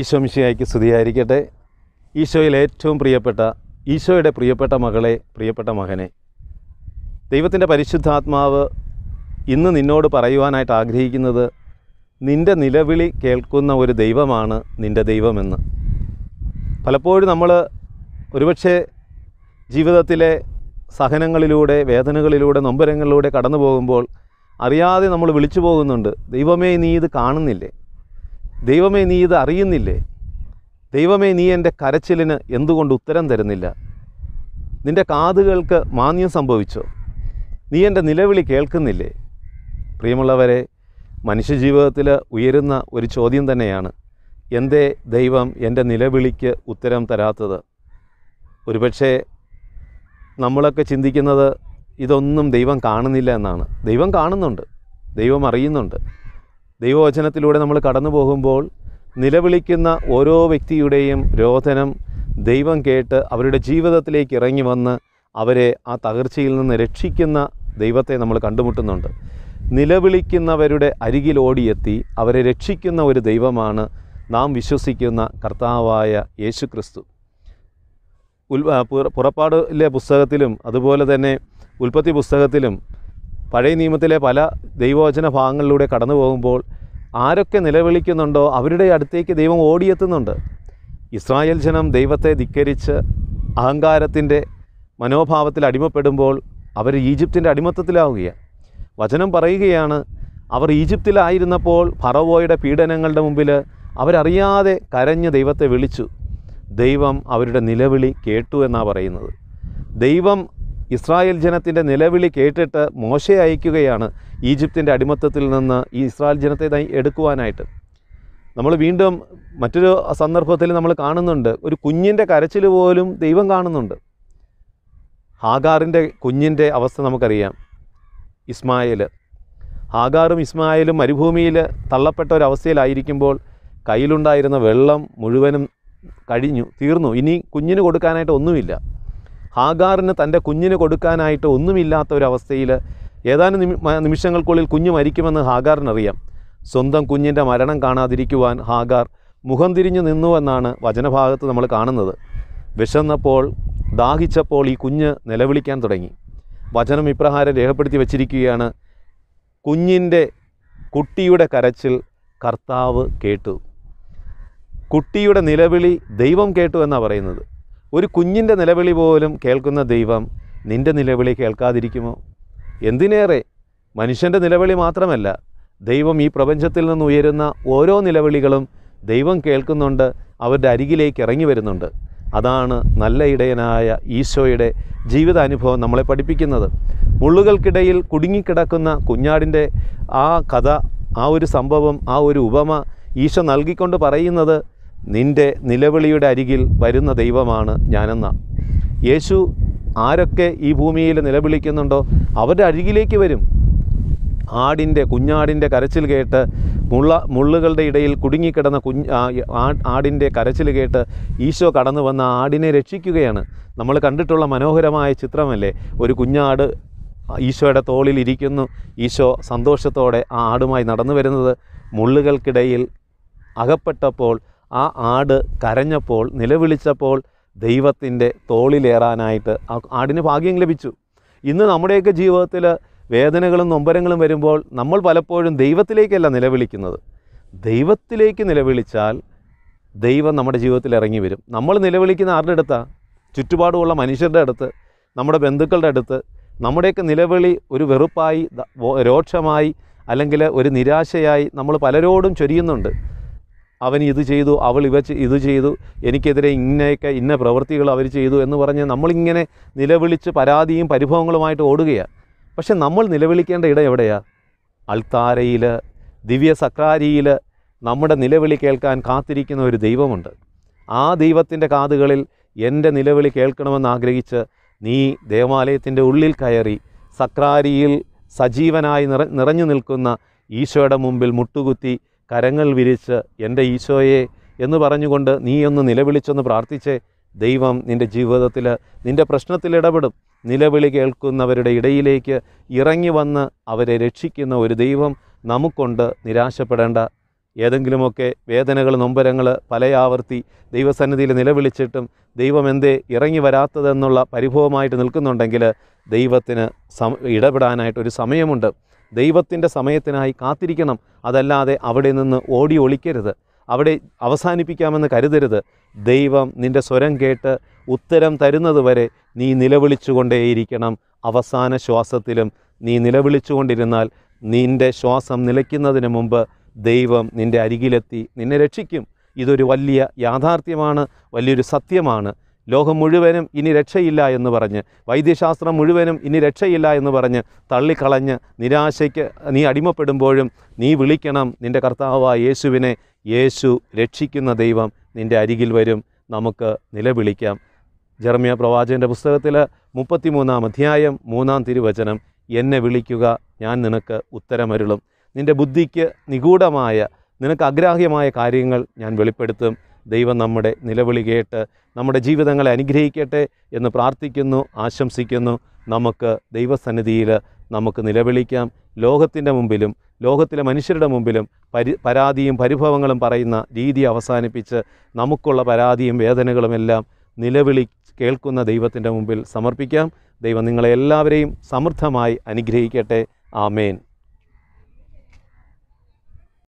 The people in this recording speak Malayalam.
ഈശോമിശിയായിക്ക് സ്തുതിയായിരിക്കട്ടെ ഈശോയിൽ ഏറ്റവും പ്രിയപ്പെട്ട ഈശോയുടെ പ്രിയപ്പെട്ട മകളെ പ്രിയപ്പെട്ട മകനെ ദൈവത്തിൻ്റെ പരിശുദ്ധാത്മാവ് ഇന്ന് നിന്നോട് പറയുവാനായിട്ട് ആഗ്രഹിക്കുന്നത് നിൻ്റെ നിലവിളി കേൾക്കുന്ന ഒരു ദൈവമാണ് നിൻ്റെ ദൈവമെന്ന് പലപ്പോഴും നമ്മൾ ഒരുപക്ഷെ ജീവിതത്തിലെ സഹനങ്ങളിലൂടെ വേദനകളിലൂടെ നൊമ്പരങ്ങളിലൂടെ കടന്നു പോകുമ്പോൾ അറിയാതെ നമ്മൾ വിളിച്ചു പോകുന്നുണ്ട് ദൈവമേ നീ ഇത് കാണുന്നില്ലേ ദൈവമേ നീ ഇത് അറിയുന്നില്ലേ ദൈവമേ നീ എൻ്റെ കരച്ചിലിന് എന്തുകൊണ്ട് ഉത്തരം തരുന്നില്ല നിൻ്റെ കാതുകൾക്ക് മാന്യം സംഭവിച്ചോ നീ എൻ്റെ നിലവിളി കേൾക്കുന്നില്ലേ പ്രിയമുള്ളവരെ മനുഷ്യജീവിതത്തിൽ ഉയരുന്ന ഒരു ചോദ്യം തന്നെയാണ് എന്തേ ദൈവം എൻ്റെ നിലവിളിക്ക് ഉത്തരം തരാത്തത് ഒരുപക്ഷേ നമ്മളൊക്കെ ചിന്തിക്കുന്നത് ഇതൊന്നും ദൈവം കാണുന്നില്ല എന്നാണ് ദൈവം കാണുന്നുണ്ട് ദൈവം അറിയുന്നുണ്ട് ദൈവവചനത്തിലൂടെ നമ്മൾ കടന്നു പോകുമ്പോൾ നിലവിളിക്കുന്ന ഓരോ വ്യക്തിയുടെയും രോധനം ദൈവം കേട്ട് അവരുടെ ജീവിതത്തിലേക്ക് ഇറങ്ങി വന്ന് അവരെ ആ തകർച്ചയിൽ നിന്ന് രക്ഷിക്കുന്ന ദൈവത്തെ നമ്മൾ കണ്ടുമുട്ടുന്നുണ്ട് നിലവിളിക്കുന്നവരുടെ അരികിൽ ഓടിയെത്തി അവരെ രക്ഷിക്കുന്ന ഒരു ദൈവമാണ് നാം വിശ്വസിക്കുന്ന കർത്താവായ യേശു ക്രിസ്തു ഉൽ പുറപ്പാടിലെ പുസ്തകത്തിലും അതുപോലെ തന്നെ ഉൽപ്പത്തി പുസ്തകത്തിലും പഴയ നിയമത്തിലെ പല ദൈവവചന ഭാഗങ്ങളിലൂടെ കടന്നു പോകുമ്പോൾ ആരൊക്കെ നിലവിളിക്കുന്നുണ്ടോ അവരുടെ അടുത്തേക്ക് ദൈവം ഓടിയെത്തുന്നുണ്ട് ഇസ്രായേൽ ജനം ദൈവത്തെ ധിക്കരിച്ച് അഹങ്കാരത്തിൻ്റെ മനോഭാവത്തിൽ അടിമപ്പെടുമ്പോൾ അവർ ഈജിപ്തിൻ്റെ അടിമത്തത്തിലാവുകയാണ് വചനം പറയുകയാണ് അവർ ഈജിപ്തിലായിരുന്നപ്പോൾ ഫറവോയുടെ പീഡനങ്ങളുടെ മുമ്പിൽ അവരറിയാതെ കരഞ്ഞ് ദൈവത്തെ വിളിച്ചു ദൈവം അവരുടെ നിലവിളി കേട്ടു എന്നാണ് പറയുന്നത് ദൈവം ഇസ്രായേൽ ജനത്തിൻ്റെ നിലവിളി കേട്ടിട്ട് മോശയെ അയക്കുകയാണ് ഈജിപ്തിൻ്റെ അടിമത്തത്തിൽ നിന്ന് ഈ ഇസ്രായേൽ ജനത്തെ എടുക്കുവാനായിട്ട് നമ്മൾ വീണ്ടും മറ്റൊരു സന്ദർഭത്തിൽ നമ്മൾ കാണുന്നുണ്ട് ഒരു കുഞ്ഞിൻ്റെ കരച്ചിൽ പോലും ദൈവം കാണുന്നുണ്ട് ഹാഗാറിൻ്റെ കുഞ്ഞിൻ്റെ അവസ്ഥ നമുക്കറിയാം ഇസ്മായേൽ ഹാഗാറും ഇസ്മായേലും മരുഭൂമിയിൽ തള്ളപ്പെട്ട ഒരവസ്ഥയിലായിരിക്കുമ്പോൾ കയ്യിലുണ്ടായിരുന്ന വെള്ളം മുഴുവനും കഴിഞ്ഞു തീർന്നു ഇനി കുഞ്ഞിന് കൊടുക്കാനായിട്ട് ഒന്നുമില്ല ഹാഗാറിന് തൻ്റെ കുഞ്ഞിന് കൊടുക്കാനായിട്ട് ഒന്നുമില്ലാത്ത ഒരവസ്ഥയിൽ ഏതാനും നിമിഷങ്ങൾക്കുള്ളിൽ കുഞ്ഞ് മരിക്കുമെന്ന് ഹാഗാറിനറിയാം സ്വന്തം കുഞ്ഞിൻ്റെ മരണം കാണാതിരിക്കുവാൻ ഹാഗാർ മുഖം തിരിഞ്ഞു നിന്നുവെന്നാണ് വചനഭാഗത്ത് നമ്മൾ കാണുന്നത് വിശന്നപ്പോൾ ദാഹിച്ചപ്പോൾ ഈ കുഞ്ഞ് നിലവിളിക്കാൻ തുടങ്ങി വചനം ഇപ്രകാരം രേഖപ്പെടുത്തി വച്ചിരിക്കുകയാണ് കുഞ്ഞിൻ്റെ കുട്ടിയുടെ കരച്ചിൽ കർത്താവ് കേട്ടു കുട്ടിയുടെ നിലവിളി ദൈവം കേട്ടു എന്നാണ് പറയുന്നത് ഒരു കുഞ്ഞിൻ്റെ നിലവിളി പോലും കേൾക്കുന്ന ദൈവം നിൻ്റെ നിലവിളി കേൾക്കാതിരിക്കുമോ എന്തിനേറെ മനുഷ്യൻ്റെ നിലവിളി മാത്രമല്ല ദൈവം ഈ പ്രപഞ്ചത്തിൽ നിന്ന് ഉയരുന്ന ഓരോ നിലവിളികളും ദൈവം കേൾക്കുന്നുണ്ട് അവരുടെ അരികിലേക്ക് ഇറങ്ങി വരുന്നുണ്ട് അതാണ് നല്ല ഇടയനായ ഈശോയുടെ ജീവിതാനുഭവം നമ്മളെ പഠിപ്പിക്കുന്നത് മുള്ളുകൾക്കിടയിൽ കുടുങ്ങിക്കിടക്കുന്ന കുഞ്ഞാടിൻ്റെ ആ കഥ ആ ഒരു സംഭവം ആ ഒരു ഉപമ ഈശോ നൽകിക്കൊണ്ട് പറയുന്നത് നിൻ്റെ നിലവിളിയുടെ അരികിൽ വരുന്ന ദൈവമാണ് ഞാനെന്ന യേശു ആരൊക്കെ ഈ ഭൂമിയിൽ നിലവിളിക്കുന്നുണ്ടോ അവരുടെ അരികിലേക്ക് വരും ആടിൻ്റെ കുഞ്ഞാടിൻ്റെ കരച്ചിൽ കേട്ട് മുള്ള മുള്ളുകളുടെ ഇടയിൽ കുടുങ്ങിക്കിടന്ന കുഞ്ഞ് ആടിൻ്റെ കരച്ചിൽ കേട്ട് ഈശോ കടന്നു വന്ന ആടിനെ രക്ഷിക്കുകയാണ് നമ്മൾ കണ്ടിട്ടുള്ള മനോഹരമായ ചിത്രമല്ലേ ഒരു കുഞ്ഞാട് ഈശോയുടെ തോളിൽ ഇരിക്കുന്നു ഈശോ സന്തോഷത്തോടെ ആ ആടുമായി നടന്നു വരുന്നത് മുള്ളുകൾക്കിടയിൽ അകപ്പെട്ടപ്പോൾ ആ ആട് കരഞ്ഞപ്പോൾ നിലവിളിച്ചപ്പോൾ ദൈവത്തിൻ്റെ തോളിലേറാനായിട്ട് ആ ആടിന് ഭാഗ്യം ലഭിച്ചു ഇന്ന് നമ്മുടെയൊക്കെ ജീവിതത്തിൽ വേദനകളും നൊമ്പരങ്ങളും വരുമ്പോൾ നമ്മൾ പലപ്പോഴും ദൈവത്തിലേക്കല്ല നിലവിളിക്കുന്നത് ദൈവത്തിലേക്ക് നിലവിളിച്ചാൽ ദൈവം നമ്മുടെ ജീവിതത്തിൽ ഇറങ്ങി വരും നമ്മൾ നിലവിളിക്കുന്ന ആരുടെ അടുത്താണ് ചുറ്റുപാടുമുള്ള മനുഷ്യരുടെ അടുത്ത് നമ്മുടെ ബന്ധുക്കളുടെ അടുത്ത് നമ്മുടെയൊക്കെ നിലവിളി ഒരു വെറുപ്പായി രോക്ഷമായി അല്ലെങ്കിൽ ഒരു നിരാശയായി നമ്മൾ പലരോടും ചൊരിയുന്നുണ്ട് അവൻ ഇത് ചെയ്തു അവൾ ഇവ ഇത് ചെയ്തു എനിക്കെതിരെ ഇങ്ങനെയൊക്കെ ഇന്ന പ്രവൃത്തികൾ അവർ ചെയ്തു എന്ന് പറഞ്ഞ് നമ്മളിങ്ങനെ നിലവിളിച്ച് പരാതിയും പരിഭവങ്ങളുമായിട്ട് ഓടുകയാണ് പക്ഷെ നമ്മൾ നിലവിളിക്കേണ്ട ഇടം എവിടെയാണ് അൾത്താരയിൽ ദിവ്യ സക്രാരിയിൽ നമ്മുടെ നിലവിളി കേൾക്കാൻ കാത്തിരിക്കുന്ന ഒരു ദൈവമുണ്ട് ആ ദൈവത്തിൻ്റെ കാതുകളിൽ എൻ്റെ നിലവിളി കേൾക്കണമെന്ന് ആഗ്രഹിച്ച് നീ ദേവാലയത്തിൻ്റെ ഉള്ളിൽ കയറി സക്രാരിയിൽ സജീവനായി നിറ നിറഞ്ഞു നിൽക്കുന്ന ഈശോയുടെ മുമ്പിൽ മുട്ടുകുത്തി കരങ്ങൾ വിരിച്ച് എൻ്റെ ഈശോയെ എന്ന് പറഞ്ഞുകൊണ്ട് നീ ഒന്ന് നിലവിളിച്ചൊന്ന് പ്രാർത്ഥിച്ച് ദൈവം നിൻ്റെ ജീവിതത്തിൽ നിൻ്റെ പ്രശ്നത്തിൽ ഇടപെടും നിലവിളി കേൾക്കുന്നവരുടെ ഇടയിലേക്ക് ഇറങ്ങി വന്ന് അവരെ രക്ഷിക്കുന്ന ഒരു ദൈവം നമുക്കൊണ്ട് നിരാശപ്പെടേണ്ട ഏതെങ്കിലുമൊക്കെ വേദനകൾ നൊമ്പരങ്ങൾ പലയാവർത്തി ദൈവസന്നിധിയിൽ നിലവിളിച്ചിട്ടും ദൈവം എന്തേ ഇറങ്ങി വരാത്തതെന്നുള്ള പരിഭവമായിട്ട് നിൽക്കുന്നുണ്ടെങ്കിൽ ദൈവത്തിന് ഇടപെടാനായിട്ട് ഒരു സമയമുണ്ട് ദൈവത്തിൻ്റെ സമയത്തിനായി കാത്തിരിക്കണം അതല്ലാതെ അവിടെ നിന്ന് ഓടി ഒളിക്കരുത് അവിടെ അവസാനിപ്പിക്കാമെന്ന് കരുതരുത് ദൈവം നിൻ്റെ സ്വരം കേട്ട് ഉത്തരം തരുന്നത് വരെ നീ നിലവിളിച്ചുകൊണ്ടേയിരിക്കണം അവസാന ശ്വാസത്തിലും നീ നിലവിളിച്ചുകൊണ്ടിരുന്നാൽ നിൻ്റെ ശ്വാസം നിലയ്ക്കുന്നതിന് മുമ്പ് ദൈവം നിൻ്റെ അരികിലെത്തി നിന്നെ രക്ഷിക്കും ഇതൊരു വലിയ യാഥാർത്ഥ്യമാണ് വലിയൊരു സത്യമാണ് ലോകം മുഴുവനും ഇനി രക്ഷയില്ല എന്ന് പറഞ്ഞ് വൈദ്യശാസ്ത്രം മുഴുവനും ഇനി രക്ഷയില്ല എന്ന് പറഞ്ഞ് തള്ളിക്കളഞ്ഞ് നിരാശയ്ക്ക് നീ അടിമപ്പെടുമ്പോഴും നീ വിളിക്കണം നിൻ്റെ കർത്താവായ യേശുവിനെ യേശു രക്ഷിക്കുന്ന ദൈവം നിൻ്റെ അരികിൽ വരും നമുക്ക് നിലവിളിക്കാം ജർമ്മിയ പ്രവാചകൻ്റെ പുസ്തകത്തിൽ മുപ്പത്തിമൂന്നാം അധ്യായം മൂന്നാം തിരുവചനം എന്നെ വിളിക്കുക ഞാൻ നിനക്ക് ഉത്തരമരുളും നിൻ്റെ ബുദ്ധിക്ക് നിഗൂഢമായ നിനക്ക് അഗ്രാഹ്യമായ കാര്യങ്ങൾ ഞാൻ വെളിപ്പെടുത്തും ദൈവം നമ്മുടെ നിലവിളി കേട്ട് നമ്മുടെ ജീവിതങ്ങളെ അനുഗ്രഹിക്കട്ടെ എന്ന് പ്രാർത്ഥിക്കുന്നു ആശംസിക്കുന്നു നമുക്ക് ദൈവസന്നിധിയിൽ നമുക്ക് നിലവിളിക്കാം ലോകത്തിൻ്റെ മുമ്പിലും ലോകത്തിലെ മനുഷ്യരുടെ മുമ്പിലും പരി പരാതിയും പരിഭവങ്ങളും പറയുന്ന രീതി അവസാനിപ്പിച്ച് നമുക്കുള്ള പരാതിയും വേദനകളുമെല്ലാം നിലവിളി കേൾക്കുന്ന ദൈവത്തിൻ്റെ മുമ്പിൽ സമർപ്പിക്കാം ദൈവം നിങ്ങളെ എല്ലാവരെയും സമൃദ്ധമായി അനുഗ്രഹിക്കട്ടെ ആമേൻ